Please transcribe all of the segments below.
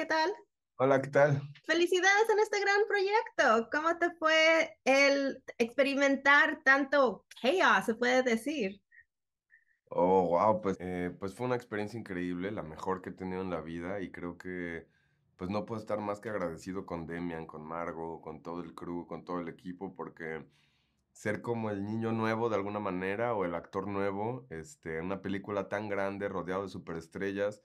¿qué tal? Hola, ¿qué tal? Felicidades en este gran proyecto. ¿Cómo te fue el experimentar tanto chaos, se puede decir? Oh, wow, pues, eh, pues fue una experiencia increíble, la mejor que he tenido en la vida y creo que pues no puedo estar más que agradecido con Demian, con Margo, con todo el crew, con todo el equipo, porque ser como el niño nuevo de alguna manera o el actor nuevo, este, una película tan grande, rodeado de superestrellas,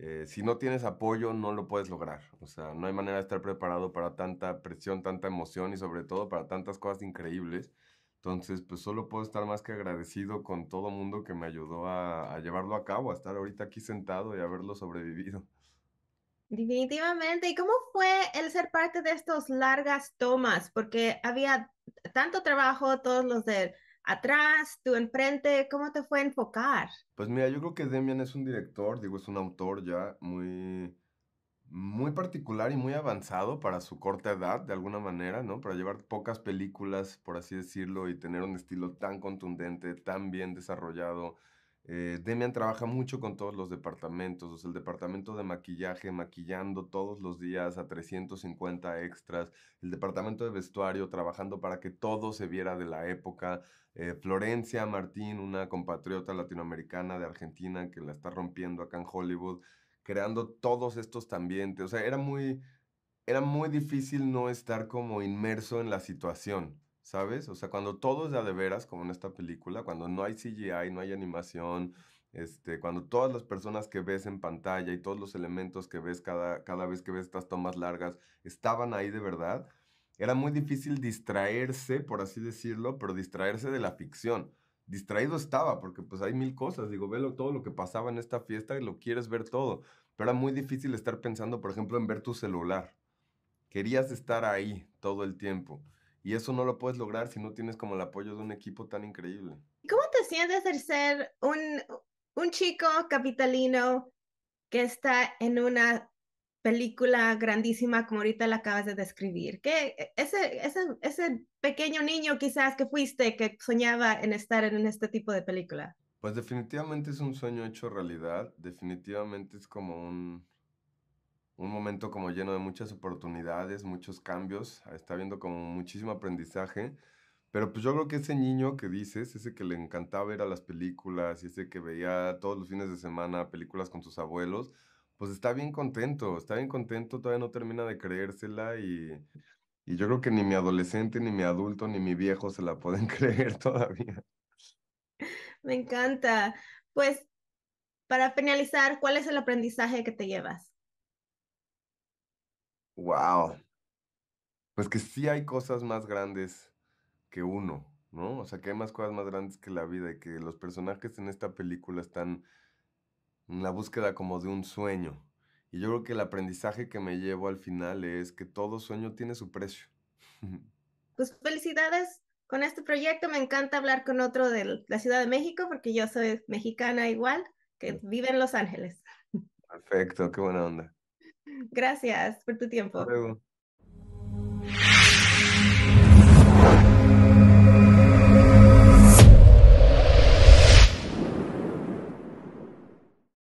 eh, si no tienes apoyo, no lo puedes lograr. O sea, no hay manera de estar preparado para tanta presión, tanta emoción y sobre todo para tantas cosas increíbles. Entonces, pues solo puedo estar más que agradecido con todo mundo que me ayudó a, a llevarlo a cabo, a estar ahorita aquí sentado y haberlo sobrevivido. Definitivamente. ¿Y cómo fue el ser parte de estas largas tomas? Porque había tanto trabajo, todos los de atrás, tú enfrente, ¿cómo te fue a enfocar? Pues mira, yo creo que Demian es un director, digo, es un autor ya muy, muy particular y muy avanzado para su corta edad, de alguna manera, ¿no? Para llevar pocas películas, por así decirlo, y tener un estilo tan contundente, tan bien desarrollado, eh, Demian trabaja mucho con todos los departamentos, o sea, el departamento de maquillaje, maquillando todos los días a 350 extras, el departamento de vestuario, trabajando para que todo se viera de la época. Eh, Florencia Martín, una compatriota latinoamericana de Argentina que la está rompiendo acá en Hollywood, creando todos estos ambientes. O sea, era muy, era muy difícil no estar como inmerso en la situación. ¿sabes? O sea, cuando todo es de a veras, como en esta película, cuando no hay CGI, no hay animación, este, cuando todas las personas que ves en pantalla y todos los elementos que ves cada, cada vez que ves estas tomas largas estaban ahí de verdad, era muy difícil distraerse, por así decirlo, pero distraerse de la ficción. Distraído estaba, porque pues hay mil cosas, digo, velo todo lo que pasaba en esta fiesta y lo quieres ver todo, pero era muy difícil estar pensando, por ejemplo, en ver tu celular. Querías estar ahí todo el tiempo. Y eso no lo puedes lograr si no tienes como el apoyo de un equipo tan increíble. ¿Cómo te sientes al ser un, un chico capitalino que está en una película grandísima como ahorita la acabas de describir. Que ese, ese, ese pequeño niño quizás que fuiste, que soñaba en estar en este tipo de película. Pues definitivamente es un sueño hecho realidad, definitivamente es como un un momento como lleno de muchas oportunidades, muchos cambios, está viendo como muchísimo aprendizaje, pero pues yo creo que ese niño que dices, ese que le encantaba ver a las películas y ese que veía todos los fines de semana películas con sus abuelos, pues está bien contento, está bien contento, todavía no termina de creérsela y, y yo creo que ni mi adolescente, ni mi adulto, ni mi viejo se la pueden creer todavía. Me encanta. Pues para finalizar, ¿cuál es el aprendizaje que te llevas? Wow. Pues que sí hay cosas más grandes que uno, ¿no? O sea, que hay más cosas más grandes que la vida y que los personajes en esta película están en la búsqueda como de un sueño. Y yo creo que el aprendizaje que me llevo al final es que todo sueño tiene su precio. Pues felicidades con este proyecto. Me encanta hablar con otro de la Ciudad de México porque yo soy mexicana igual, que mm. vive en Los Ángeles. Perfecto, qué buena onda. Gracias por tu tiempo.